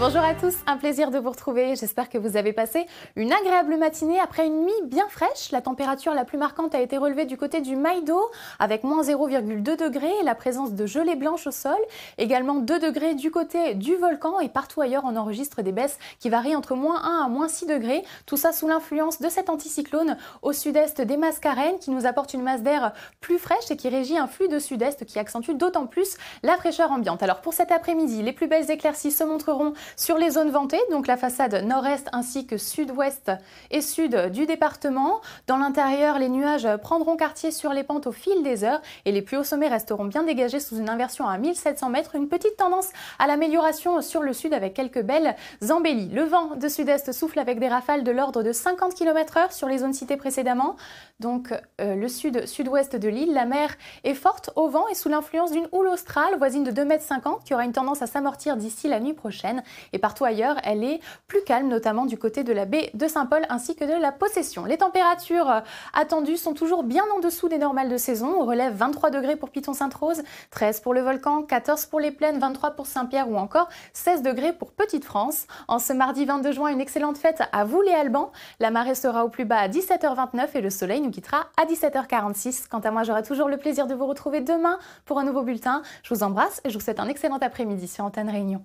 Bonjour à tous, un plaisir de vous retrouver. J'espère que vous avez passé une agréable matinée après une nuit bien fraîche. La température la plus marquante a été relevée du côté du Maïdo avec moins 0,2 degrés et la présence de gelée blanche au sol. Également 2 degrés du côté du volcan et partout ailleurs on enregistre des baisses qui varient entre moins 1 à moins 6 degrés. Tout ça sous l'influence de cet anticyclone au sud-est des Mascarennes qui nous apporte une masse d'air plus fraîche et qui régit un flux de sud-est qui accentue d'autant plus la fraîcheur ambiante. Alors pour cet après-midi, les plus belles éclaircies se montreront sur les zones ventées, donc la façade nord-est ainsi que sud-ouest et sud du département, dans l'intérieur, les nuages prendront quartier sur les pentes au fil des heures et les plus hauts sommets resteront bien dégagés sous une inversion à 1700 mètres. Une petite tendance à l'amélioration sur le sud avec quelques belles embellies. Le vent de sud-est souffle avec des rafales de l'ordre de 50 km/h sur les zones citées précédemment. Donc euh, le sud-sud-ouest de l'île, la mer est forte au vent et sous l'influence d'une houle australe voisine de 2,50 m qui aura une tendance à s'amortir d'ici la nuit prochaine et partout ailleurs, elle est plus calme, notamment du côté de la baie de Saint-Paul ainsi que de la Possession. Les températures euh, attendues sont toujours bien en dessous des normales de saison. On relève 23 degrés pour Piton-Sainte-Rose, 13 pour le volcan, 14 pour les plaines, 23 pour Saint-Pierre ou encore 16 degrés pour Petite-France. En ce mardi 22 juin, une excellente fête à vous les Albans. La marée sera au plus bas à 17h29 et le soleil nous quittera à 17h46. Quant à moi, j'aurai toujours le plaisir de vous retrouver demain pour un nouveau bulletin. Je vous embrasse et je vous souhaite un excellent après-midi sur Antenne Réunion.